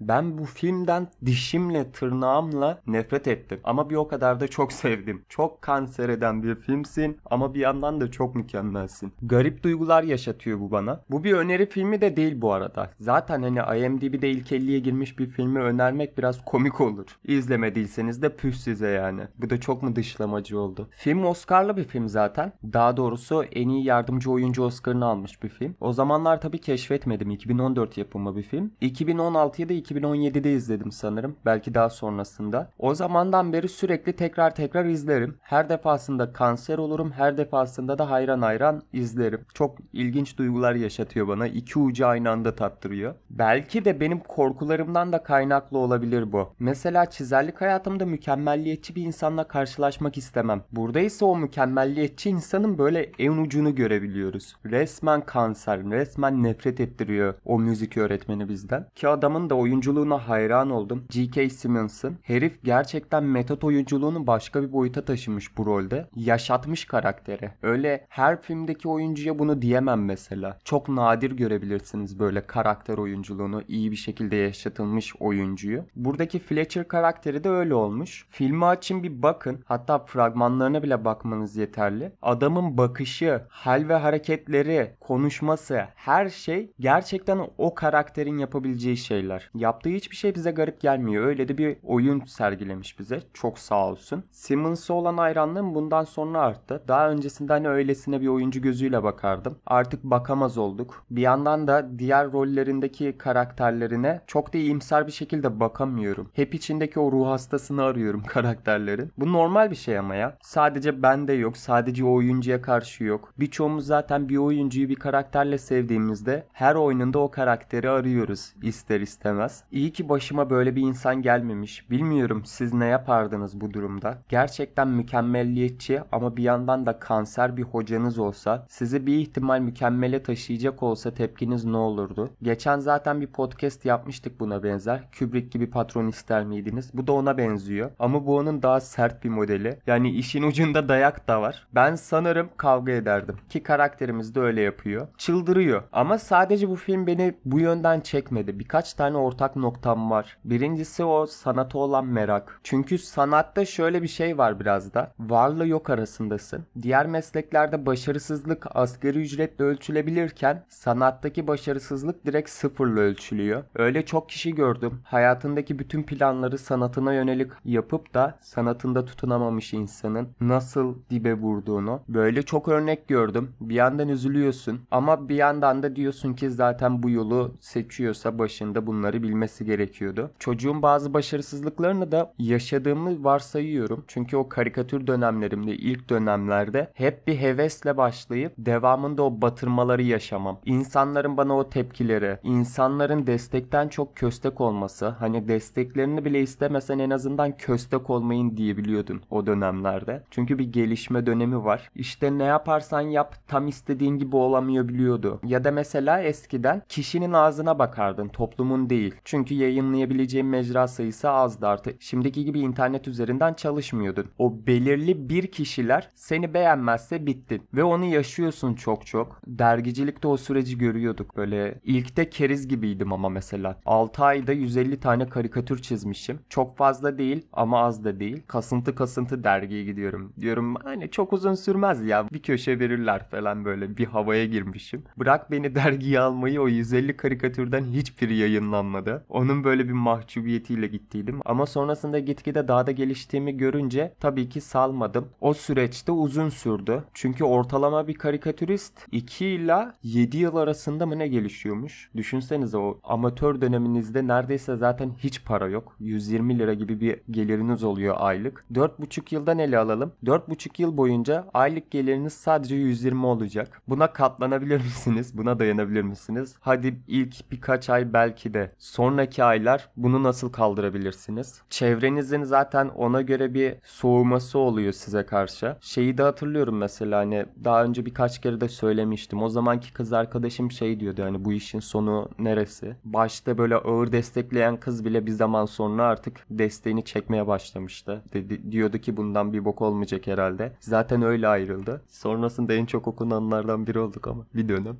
Ben bu filmden dişimle tırnağımla nefret ettim. Ama bir o kadar da çok sevdim. Çok kanser eden bir filmsin ama bir yandan da çok mükemmelsin. Garip duygular yaşatıyor bu bana. Bu bir öneri filmi de değil bu arada. Zaten hani IMDb'de ilk 50'ye girmiş bir filmi önermek biraz komik olur. İzlemediyseniz de püh size yani. Bu da çok mu dışlamacı oldu? Film Oscar'lı bir film zaten. Daha doğrusu en iyi yardımcı oyuncu Oscar'ını almış bir film. O zamanlar tabii keşfetmedim. 2014 yapımı bir film. 2016'ya da 2017'de izledim sanırım. Belki daha sonrasında. O zamandan beri sürekli tekrar tekrar izlerim. Her defasında kanser olurum. Her defasında da hayran hayran izlerim. Çok ilginç duygular yaşatıyor bana. İki ucu aynı anda tattırıyor. Belki de benim korkularımdan da kaynaklı olabilir bu. Mesela çizerlik hayatımda mükemmelliyetçi bir insanla karşılaşmak istemem. Burada ise o mükemmelliyetçi insanın böyle en ucunu görebiliyoruz. Resmen kanser, resmen nefret ettiriyor o müzik öğretmeni bizden. Ki adamın da oyun oyunculuğuna hayran oldum. G.K. Simmons'ın. Herif gerçekten metot oyunculuğunu başka bir boyuta taşımış bu rolde. Yaşatmış karakteri. Öyle her filmdeki oyuncuya bunu diyemem mesela. Çok nadir görebilirsiniz böyle karakter oyunculuğunu iyi bir şekilde yaşatılmış oyuncuyu. Buradaki Fletcher karakteri de öyle olmuş. Filmi açın bir bakın. Hatta fragmanlarına bile bakmanız yeterli. Adamın bakışı, hal ve hareketleri, konuşması her şey gerçekten o karakterin yapabileceği şeyler. Ya Yaptığı hiçbir şey bize garip gelmiyor. Öyle de bir oyun sergilemiş bize. Çok sağ olsun. Simmons'a olan hayranlığım bundan sonra arttı. Daha öncesinde hani öylesine bir oyuncu gözüyle bakardım. Artık bakamaz olduk. Bir yandan da diğer rollerindeki karakterlerine çok da iyimser bir şekilde bakamıyorum. Hep içindeki o ruh hastasını arıyorum karakterlerin. Bu normal bir şey ama ya. Sadece bende yok. Sadece oyuncuya karşı yok. Birçoğumuz zaten bir oyuncuyu bir karakterle sevdiğimizde her oyununda o karakteri arıyoruz ister istemez. İyi ki başıma böyle bir insan gelmemiş. Bilmiyorum siz ne yapardınız bu durumda. Gerçekten mükemmelliyetçi ama bir yandan da kanser bir hocanız olsa, sizi bir ihtimal mükemmele taşıyacak olsa tepkiniz ne olurdu? Geçen zaten bir podcast yapmıştık buna benzer. Kubrick gibi patron ister miydiniz? Bu da ona benziyor. Ama bu onun daha sert bir modeli. Yani işin ucunda dayak da var. Ben sanırım kavga ederdim. Ki karakterimiz de öyle yapıyor. Çıldırıyor. Ama sadece bu film beni bu yönden çekmedi. Birkaç tane orta ortak noktam var. Birincisi o sanata olan merak. Çünkü sanatta şöyle bir şey var biraz da. Varla yok arasındasın. Diğer mesleklerde başarısızlık asgari ücretle ölçülebilirken sanattaki başarısızlık direkt sıfırla ölçülüyor. Öyle çok kişi gördüm. Hayatındaki bütün planları sanatına yönelik yapıp da sanatında tutunamamış insanın nasıl dibe vurduğunu. Böyle çok örnek gördüm. Bir yandan üzülüyorsun ama bir yandan da diyorsun ki zaten bu yolu seçiyorsa başında bunları biliyor olabilmesi gerekiyordu. Çocuğun bazı başarısızlıklarını da yaşadığımı varsayıyorum. Çünkü o karikatür dönemlerimde ilk dönemlerde hep bir hevesle başlayıp devamında o batırmaları yaşamam. İnsanların bana o tepkileri, insanların destekten çok köstek olması, hani desteklerini bile istemesen en azından köstek olmayın diyebiliyordun o dönemlerde. Çünkü bir gelişme dönemi var. İşte ne yaparsan yap tam istediğin gibi olamıyor biliyordu. Ya da mesela eskiden kişinin ağzına bakardın, toplumun değil. Çünkü yayınlayabileceğim mecra sayısı azdı artık. Şimdiki gibi internet üzerinden çalışmıyordun. O belirli bir kişiler seni beğenmezse bittin. Ve onu yaşıyorsun çok çok. Dergicilikte o süreci görüyorduk böyle. İlkte keriz gibiydim ama mesela. 6 ayda 150 tane karikatür çizmişim. Çok fazla değil ama az da değil. Kasıntı kasıntı dergiye gidiyorum. Diyorum hani çok uzun sürmez ya. Bir köşe verirler falan böyle bir havaya girmişim. Bırak beni dergiye almayı o 150 karikatürden hiçbiri yayınlanmadı vardı. Onun böyle bir mahcubiyetiyle gittiydim. Ama sonrasında gitgide daha da geliştiğimi görünce tabii ki salmadım. O süreçte uzun sürdü. Çünkü ortalama bir karikatürist 2 ila 7 yıl arasında mı ne gelişiyormuş? Düşünsenize o amatör döneminizde neredeyse zaten hiç para yok. 120 lira gibi bir geliriniz oluyor aylık. 4,5 yıldan ele alalım. 4,5 yıl boyunca aylık geliriniz sadece 120 olacak. Buna katlanabilir misiniz? Buna dayanabilir misiniz? Hadi ilk birkaç ay belki de son sonraki aylar bunu nasıl kaldırabilirsiniz? Çevrenizin zaten ona göre bir soğuması oluyor size karşı. Şeyi de hatırlıyorum mesela hani daha önce birkaç kere de söylemiştim. O zamanki kız arkadaşım şey diyordu hani bu işin sonu neresi? Başta böyle ağır destekleyen kız bile bir zaman sonra artık desteğini çekmeye başlamıştı. Dedi, diyordu ki bundan bir bok olmayacak herhalde. Zaten öyle ayrıldı. Sonrasında en çok okunanlardan biri olduk ama bir dönem.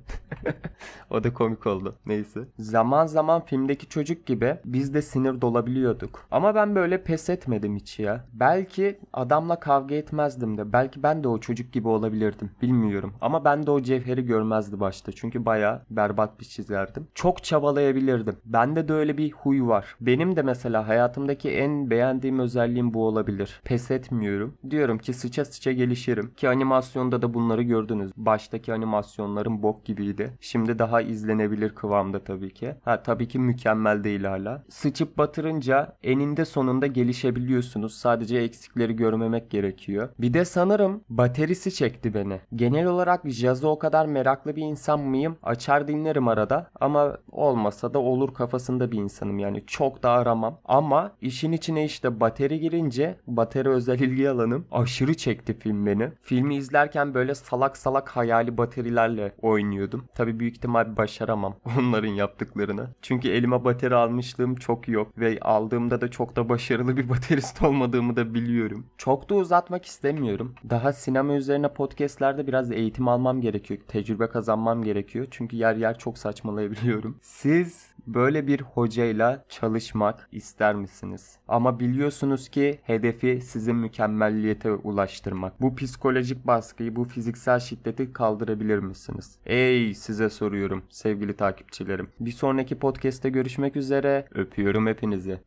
o da komik oldu. Neyse. Zaman zaman filmdeki çocuk gibi biz de sinir dolabiliyorduk. Ama ben böyle pes etmedim hiç ya. Belki adamla kavga etmezdim de. Belki ben de o çocuk gibi olabilirdim. Bilmiyorum. Ama ben de o cevheri görmezdi başta. Çünkü baya berbat bir çizerdim. Çok çabalayabilirdim. Bende de öyle bir huy var. Benim de mesela hayatımdaki en beğendiğim özelliğim bu olabilir. Pes etmiyorum. Diyorum ki sıça sıça gelişirim. Ki animasyonda da bunları gördünüz. Baştaki animasyonların bok gibiydi. Şimdi daha izlenebilir kıvamda tabii ki. Ha tabii ki mükemmel mükemmel değil hala. Sıçıp batırınca eninde sonunda gelişebiliyorsunuz. Sadece eksikleri görmemek gerekiyor. Bir de sanırım baterisi çekti beni. Genel olarak jazı o kadar meraklı bir insan mıyım? Açar dinlerim arada ama olmasa da olur kafasında bir insanım yani çok da aramam. Ama işin içine işte bateri girince bateri özel ilgi alanım aşırı çekti film beni. Filmi izlerken böyle salak salak hayali baterilerle oynuyordum. Tabi büyük ihtimal başaramam onların yaptıklarını. Çünkü elime bateri almışlığım çok yok ve aldığımda da çok da başarılı bir baterist olmadığımı da biliyorum. Çok da uzatmak istemiyorum. Daha sinema üzerine podcastlerde biraz eğitim almam gerekiyor. Tecrübe kazanmam gerekiyor. Çünkü yer yer çok saçmalayabiliyorum. Siz Böyle bir hocayla çalışmak ister misiniz? Ama biliyorsunuz ki hedefi sizin mükemmelliğe ulaştırmak. Bu psikolojik baskıyı, bu fiziksel şiddeti kaldırabilir misiniz? Ey size soruyorum sevgili takipçilerim. Bir sonraki podcast'te görüşmek üzere. Öpüyorum hepinizi.